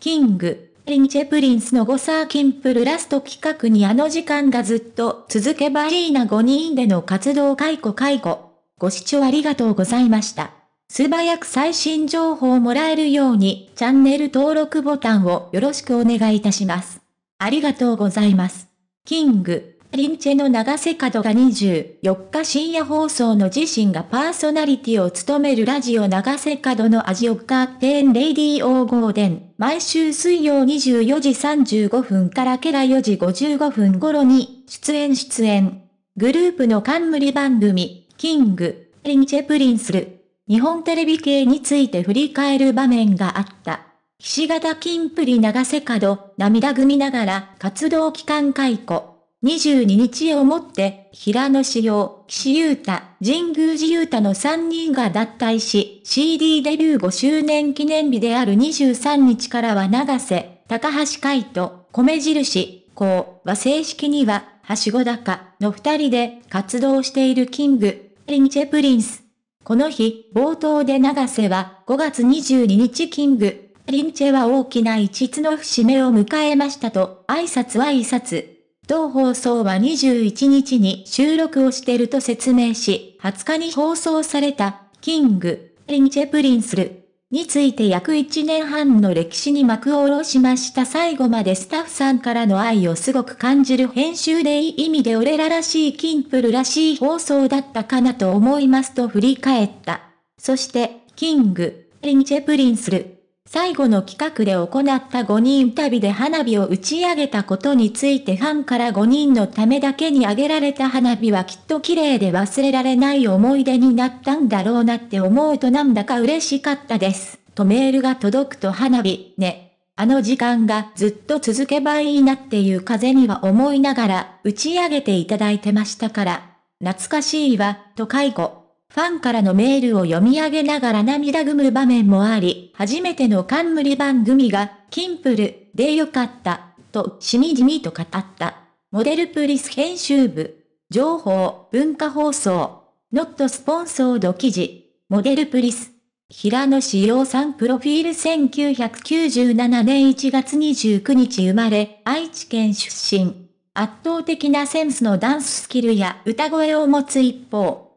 キング、リンチェプリンスの5サーキンプルラスト企画にあの時間がずっと続けばいいな5人での活動解雇解雇。ご視聴ありがとうございました。素早く最新情報をもらえるようにチャンネル登録ボタンをよろしくお願いいたします。ありがとうございます。キングリンチェの長瀬角が24日深夜放送の自身がパーソナリティを務めるラジオ長瀬角の味をカーテンレディーオーゴーデン。毎週水曜24時35分からケラ4時55分頃に出演出演。グループの冠番組、キング、リンチェプリンスル。日本テレビ系について振り返る場面があった。菱形キンプリ長瀬角、涙ぐみながら活動期間解雇。22日をもって、平野志耀、岸優太、神宮寺優太の3人が脱退し、CD デビュー5周年記念日である23日からは長瀬、高橋海人、米印、こうは正式には、はしごだかの2人で活動しているキング、リンチェプリンス。この日、冒頭で長瀬は、5月22日キング、リンチェは大きな一つの節目を迎えましたと、挨拶は挨拶。同放送は21日に収録をしていると説明し、20日に放送された、キング、リンチェプリンスル、について約1年半の歴史に幕を下ろしました最後までスタッフさんからの愛をすごく感じる編集でいい意味で俺ららしいキンプルらしい放送だったかなと思いますと振り返った。そして、キング、リンチェプリンスル、最後の企画で行った5人旅で花火を打ち上げたことについてファンから5人のためだけに挙げられた花火はきっと綺麗で忘れられない思い出になったんだろうなって思うとなんだか嬉しかったです。とメールが届くと花火、ね。あの時間がずっと続けばいいなっていう風には思いながら打ち上げていただいてましたから、懐かしいわ、と介護。ファンからのメールを読み上げながら涙ぐむ場面もあり、初めての冠番組が、キンプル、でよかった、と、しみじみと語った。モデルプリス編集部、情報、文化放送、ノットスポンソード記事、モデルプリス、平野志陽さんプロフィール1997年1月29日生まれ、愛知県出身。圧倒的なセンスのダンススキルや歌声を持つ一方、